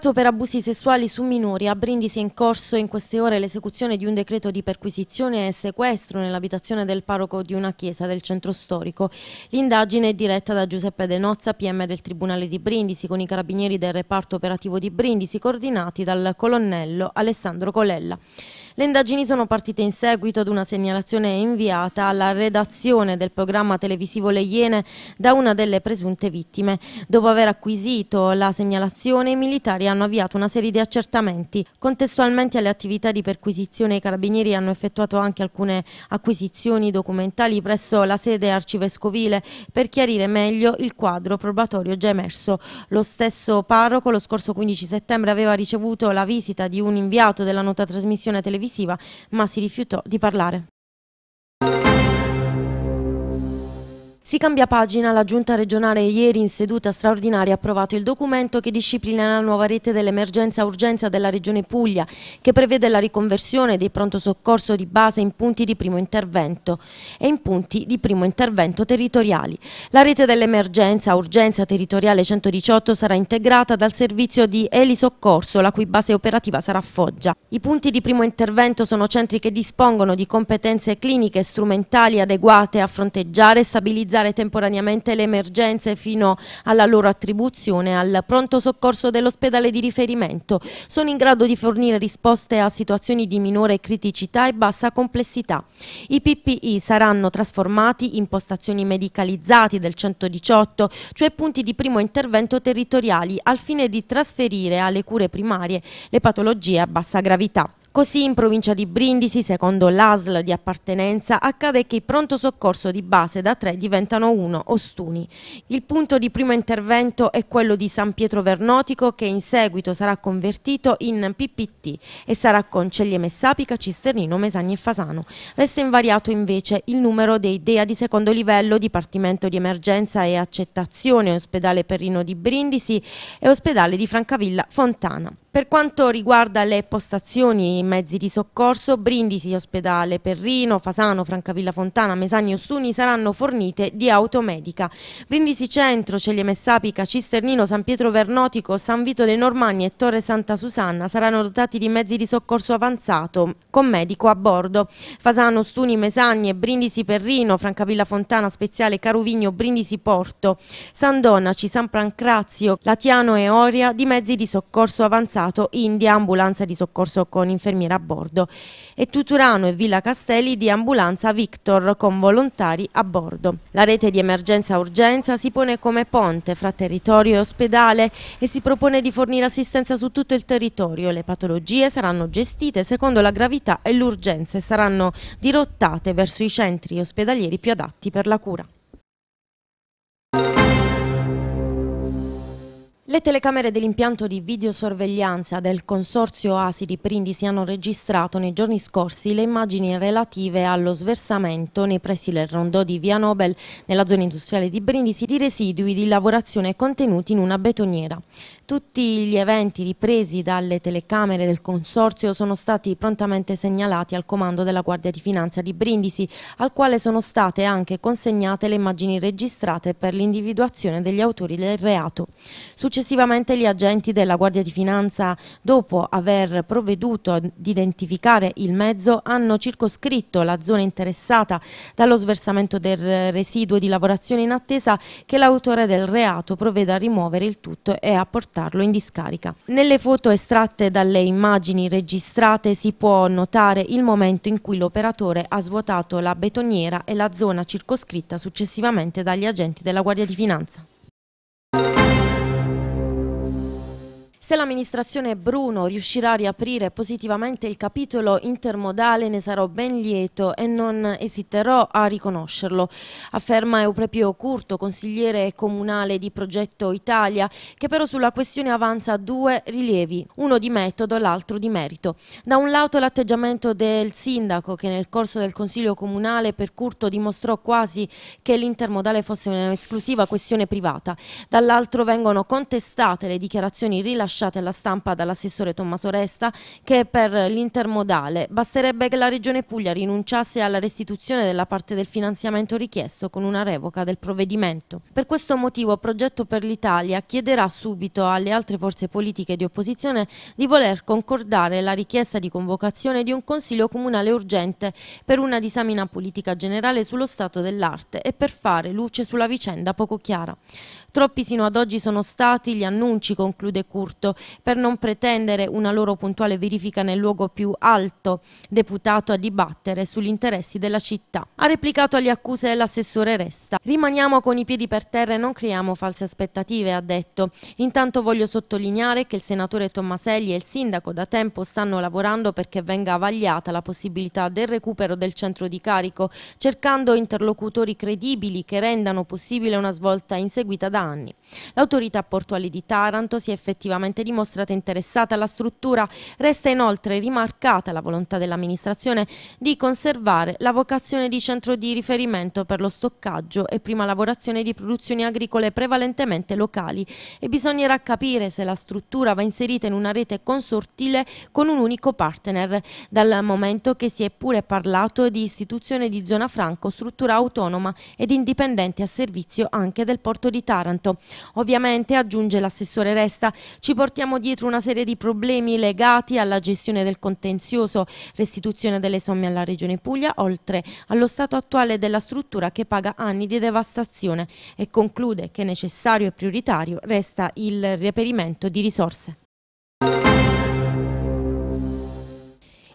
indagato per abusi sessuali su minori, a Brindisi è in corso in queste ore l'esecuzione di un decreto di perquisizione e sequestro nell'abitazione del parroco di una chiesa del centro storico. L'indagine è diretta da Giuseppe De Nozza, PM del Tribunale di Brindisi, con i carabinieri del reparto operativo di Brindisi, coordinati dal colonnello Alessandro Colella. Le indagini sono partite in seguito ad una segnalazione inviata alla redazione del programma televisivo Le Iene da una delle presunte vittime. Dopo aver acquisito la segnalazione, i militari hanno avviato una serie di accertamenti. Contestualmente alle attività di perquisizione i carabinieri hanno effettuato anche alcune acquisizioni documentali presso la sede arcivescovile per chiarire meglio il quadro probatorio già emerso. Lo stesso parroco lo scorso 15 settembre aveva ricevuto la visita di un inviato della nota trasmissione televisiva ma si rifiutò di parlare. Si cambia pagina, la Giunta regionale ieri in seduta straordinaria ha approvato il documento che disciplina la nuova rete dell'emergenza-urgenza della Regione Puglia, che prevede la riconversione dei pronto soccorso di base in punti di primo intervento e in punti di primo intervento territoriali. La rete dell'emergenza-urgenza territoriale 118 sarà integrata dal servizio di elisoccorso, la cui base operativa sarà Foggia. I punti di primo intervento sono centri che dispongono di competenze cliniche e strumentali adeguate a fronteggiare e stabilizzare organizzare temporaneamente le emergenze fino alla loro attribuzione al pronto soccorso dell'ospedale di riferimento. Sono in grado di fornire risposte a situazioni di minore criticità e bassa complessità. I PPI saranno trasformati in postazioni medicalizzate del 118, cioè punti di primo intervento territoriali, al fine di trasferire alle cure primarie le patologie a bassa gravità. Così in provincia di Brindisi, secondo l'ASL di appartenenza, accade che i pronto soccorso di base da tre diventano uno, Ostuni. Il punto di primo intervento è quello di San Pietro Vernotico che in seguito sarà convertito in PPT e sarà con Ceglie Messapica, Cisternino, Mesagni e Fasano. Resta invariato invece il numero dei DEA di secondo livello, Dipartimento di Emergenza e Accettazione, Ospedale Perrino di Brindisi e Ospedale di Francavilla Fontana. Per quanto riguarda le postazioni e i mezzi di soccorso, Brindisi, Ospedale Perrino, Fasano, Francavilla Fontana, Mesagni Ostuni saranno fornite di automedica. Brindisi Centro, Celie Messapica, Cisternino, San Pietro Vernotico, San Vito dei Normanni e Torre Santa Susanna saranno dotati di mezzi di soccorso avanzato con medico a bordo. Fasano, Ostuni, Mesagni, Brindisi Perrino, Francavilla Fontana, Speziale, Caruvigno, Brindisi Porto, San Donaci, San Pancrazio, Latiano e Oria di mezzi di soccorso avanzato Mercato, India ambulanza di soccorso con infermiera a bordo e Tuturano e Villa Castelli di ambulanza Victor con volontari a bordo. La rete di emergenza-urgenza si pone come ponte fra territorio e ospedale e si propone di fornire assistenza su tutto il territorio. Le patologie saranno gestite secondo la gravità e l'urgenza e saranno dirottate verso i centri ospedalieri più adatti per la cura. Le telecamere dell'impianto di videosorveglianza del consorzio ASI di Brindisi hanno registrato nei giorni scorsi le immagini relative allo sversamento nei pressi del rondò di Via Nobel nella zona industriale di Brindisi di residui di lavorazione contenuti in una betoniera. Tutti gli eventi ripresi dalle telecamere del consorzio sono stati prontamente segnalati al comando della Guardia di Finanza di Brindisi, al quale sono state anche consegnate le immagini registrate per l'individuazione degli autori del reato. Successivamente Successivamente gli agenti della Guardia di Finanza, dopo aver provveduto ad identificare il mezzo, hanno circoscritto la zona interessata dallo sversamento del residuo di lavorazione in attesa che l'autore del reato provveda a rimuovere il tutto e a portarlo in discarica. Nelle foto estratte dalle immagini registrate si può notare il momento in cui l'operatore ha svuotato la betoniera e la zona circoscritta successivamente dagli agenti della Guardia di Finanza. Se l'amministrazione Bruno riuscirà a riaprire positivamente il capitolo intermodale ne sarò ben lieto e non esiterò a riconoscerlo, afferma Euprepio Curto, consigliere comunale di Progetto Italia, che però sulla questione avanza due rilievi, uno di metodo, l'altro di merito. Da un lato l'atteggiamento del sindaco che nel corso del Consiglio Comunale per Curto dimostrò quasi che l'intermodale fosse un'esclusiva questione privata, dall'altro vengono contestate le dichiarazioni rilasciate rilasciate alla stampa dall'assessore Tommaso Resta che per l'intermodale basterebbe che la Regione Puglia rinunciasse alla restituzione della parte del finanziamento richiesto con una revoca del provvedimento. Per questo motivo Progetto per l'Italia chiederà subito alle altre forze politiche di opposizione di voler concordare la richiesta di convocazione di un Consiglio Comunale urgente per una disamina politica generale sullo stato dell'arte e per fare luce sulla vicenda poco chiara. Troppi sino ad oggi sono stati gli annunci, conclude Curto, diritto per non pretendere una loro puntuale verifica nel luogo più alto deputato a dibattere sugli interessi della città. Ha replicato alle accuse l'assessore Resta. Rimaniamo con i piedi per terra e non creiamo false aspettative, ha detto. Intanto voglio sottolineare che il senatore Tommaselli e il sindaco da tempo stanno lavorando perché venga vagliata la possibilità del recupero del centro di carico, cercando interlocutori credibili che rendano possibile una svolta inseguita da anni. L'autorità portuale di Taranto si è effettivamente ambiente dimostrata interessata alla struttura. Resta inoltre rimarcata la volontà dell'amministrazione di conservare la vocazione di centro di riferimento per lo stoccaggio e prima lavorazione di produzioni agricole prevalentemente locali e bisognerà capire se la struttura va inserita in una rete consortile con un unico partner, dal momento che si è pure parlato di istituzione di zona franco, struttura autonoma ed indipendente a servizio anche del porto di Taranto. Ovviamente, aggiunge l'assessore Resta, ci porterà portiamo dietro una serie di problemi legati alla gestione del contenzioso, restituzione delle somme alla Regione Puglia, oltre allo stato attuale della struttura che paga anni di devastazione e conclude che necessario e prioritario resta il reperimento di risorse.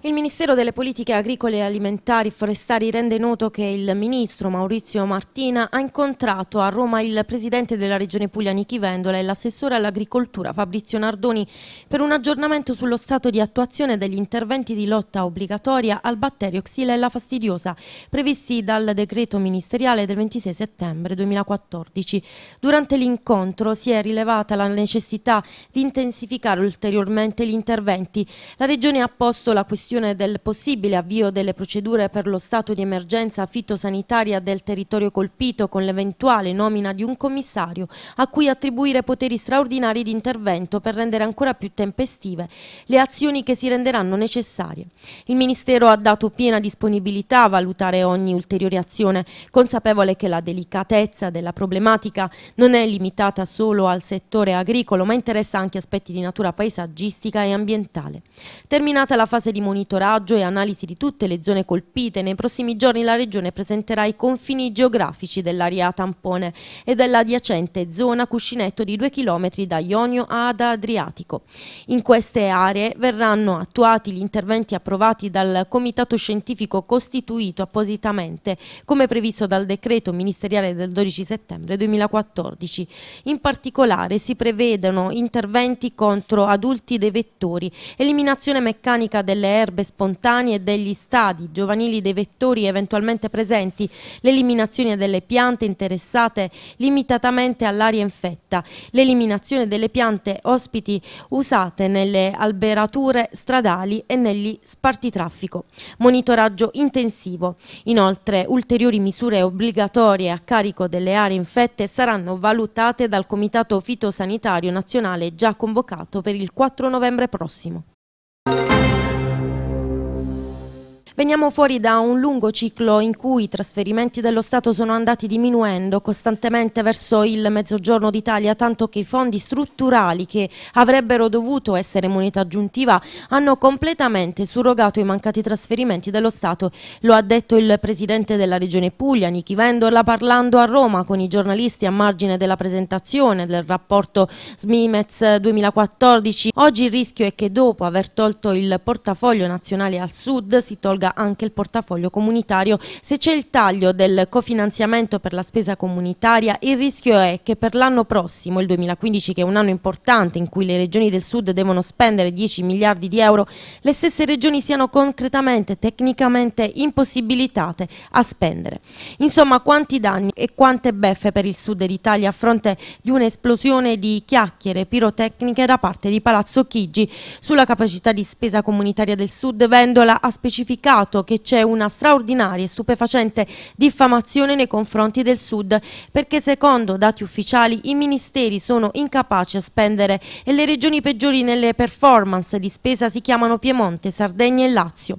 Il Ministero delle Politiche Agricole e Alimentari e Forestali rende noto che il ministro Maurizio Martina ha incontrato a Roma il presidente della Regione Puglia Nichi Vendola e l'assessore all'agricoltura Fabrizio Nardoni per un aggiornamento sullo stato di attuazione degli interventi di lotta obbligatoria al batterio Xylella fastidiosa previsti dal decreto ministeriale del 26 settembre 2014. Durante l'incontro si è rilevata la necessità di intensificare ulteriormente gli interventi. La Regione ha posto la questione questione del possibile avvio delle procedure per lo stato di emergenza fitosanitaria del territorio colpito con l'eventuale nomina di un commissario a cui attribuire poteri straordinari di intervento per rendere ancora più tempestive le azioni che si renderanno necessarie. Il Ministero ha dato piena disponibilità a valutare ogni ulteriore azione, consapevole che la delicatezza della problematica non è limitata solo al settore agricolo ma interessa anche aspetti di natura paesaggistica e ambientale. Terminata la fase di monitoraggio monitoraggio e analisi di tutte le zone colpite, nei prossimi giorni la Regione presenterà i confini geografici dell'area tampone e dell'adiacente zona cuscinetto di 2 km da Ionio ad Adriatico. In queste aree verranno attuati gli interventi approvati dal Comitato Scientifico costituito appositamente, come previsto dal decreto ministeriale del 12 settembre 2014. In particolare si prevedono interventi contro adulti dei vettori, eliminazione meccanica delle erbe erbe spontanee degli stadi, giovanili dei vettori eventualmente presenti, l'eliminazione delle piante interessate limitatamente all'aria infetta, l'eliminazione delle piante ospiti usate nelle alberature stradali e negli spartitraffico, monitoraggio intensivo. Inoltre ulteriori misure obbligatorie a carico delle aree infette saranno valutate dal Comitato Fitosanitario Nazionale già convocato per il 4 novembre prossimo. Veniamo fuori da un lungo ciclo in cui i trasferimenti dello Stato sono andati diminuendo costantemente verso il mezzogiorno d'Italia, tanto che i fondi strutturali che avrebbero dovuto essere moneta aggiuntiva hanno completamente surrogato i mancati trasferimenti dello Stato. Lo ha detto il presidente della regione Puglia, Nichi Vendorla, parlando a Roma con i giornalisti a margine della presentazione del rapporto SMIMEZ 2014. Oggi il rischio è che dopo aver tolto il portafoglio nazionale al sud si tolga anche il portafoglio comunitario. Se c'è il taglio del cofinanziamento per la spesa comunitaria, il rischio è che per l'anno prossimo, il 2015 che è un anno importante in cui le regioni del sud devono spendere 10 miliardi di euro, le stesse regioni siano concretamente, tecnicamente impossibilitate a spendere. Insomma, quanti danni e quante beffe per il sud d'Italia a fronte di un'esplosione di chiacchiere pirotecniche da parte di Palazzo Chigi sulla capacità di spesa comunitaria del sud, vendola a specificare rivelato che c'è una straordinaria e stupefacente diffamazione nei confronti del Sud perché secondo dati ufficiali i ministeri sono incapaci a spendere e le regioni peggiori nelle performance di spesa si chiamano Piemonte, Sardegna e Lazio.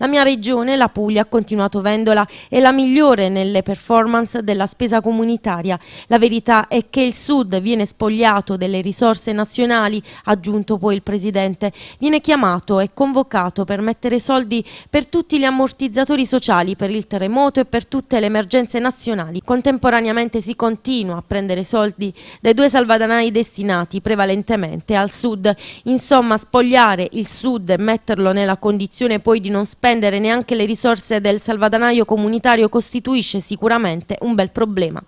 La mia regione, la Puglia, ha continuato Vendola, è la migliore nelle performance della spesa comunitaria. La verità è che il Sud viene spogliato delle risorse nazionali, ha aggiunto poi il Presidente. Viene chiamato e convocato per mettere soldi per tutti gli ammortizzatori sociali, per il terremoto e per tutte le emergenze nazionali. Contemporaneamente si continua a prendere soldi dai due salvadanai destinati prevalentemente al Sud. Insomma, spogliare il Sud e metterlo nella condizione poi di di non spendere neanche le risorse del salvadanaio comunitario costituisce sicuramente un bel problema.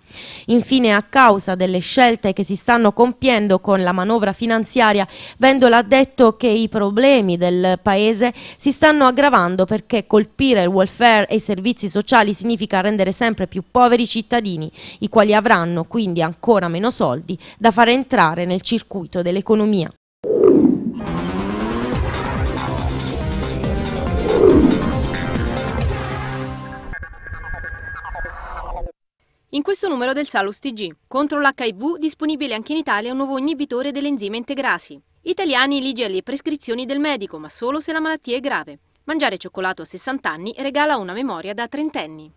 Infine, a causa delle scelte che si stanno compiendo con la manovra finanziaria, Vendola ha detto che i problemi del Paese si stanno aggravando perché colpire il welfare e i servizi sociali significa rendere sempre più poveri i cittadini, i quali avranno quindi ancora meno soldi da fare entrare nel circuito dell'economia. In questo numero del Salus TG, contro l'HIV disponibile anche in Italia un nuovo inibitore dell'enzima integrasi. Italiani ligi le prescrizioni del medico, ma solo se la malattia è grave. Mangiare cioccolato a 60 anni regala una memoria da trentenni.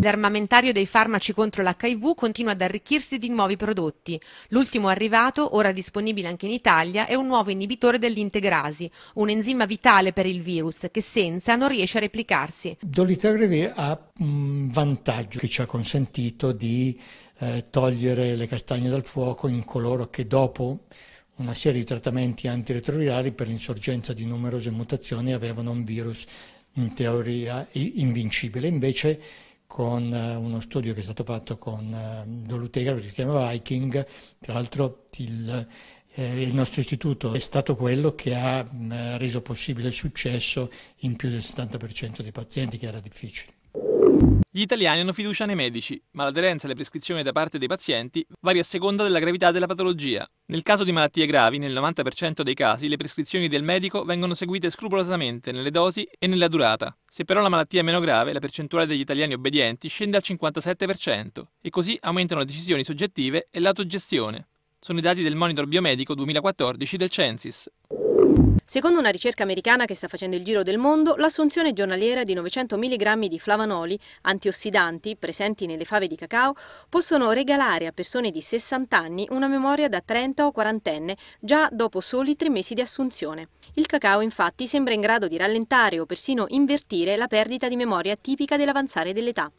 L'armamentario dei farmaci contro l'HIV continua ad arricchirsi di nuovi prodotti. L'ultimo arrivato, ora disponibile anche in Italia, è un nuovo inibitore dell'integrasi, un enzima vitale per il virus che senza non riesce a replicarsi. Dolutegravir ha un mm, vantaggio che ci ha consentito di eh, togliere le castagne dal fuoco in coloro che dopo una serie di trattamenti antiretrovirali per l'insorgenza di numerose mutazioni avevano un virus in teoria invincibile. Invece con eh, uno studio che è stato fatto con eh, Dolutegaro che si chiama Viking, tra l'altro il, eh, il nostro istituto è stato quello che ha mh, mm, reso possibile il successo in più del 70% dei pazienti, che era difficile. Gli italiani hanno fiducia nei medici, ma l'aderenza alle prescrizioni da parte dei pazienti varia a seconda della gravità della patologia. Nel caso di malattie gravi, nel 90% dei casi, le prescrizioni del medico vengono seguite scrupolosamente nelle dosi e nella durata. Se però la malattia è meno grave, la percentuale degli italiani obbedienti scende al 57% e così aumentano le decisioni soggettive e l'autogestione. Sono i dati del Monitor Biomedico 2014 del Censis. Secondo una ricerca americana che sta facendo il giro del mondo, l'assunzione giornaliera di 900 mg di flavanoli, antiossidanti, presenti nelle fave di cacao, possono regalare a persone di 60 anni una memoria da 30 o quarantenne già dopo soli tre mesi di assunzione. Il cacao infatti sembra in grado di rallentare o persino invertire la perdita di memoria tipica dell'avanzare dell'età.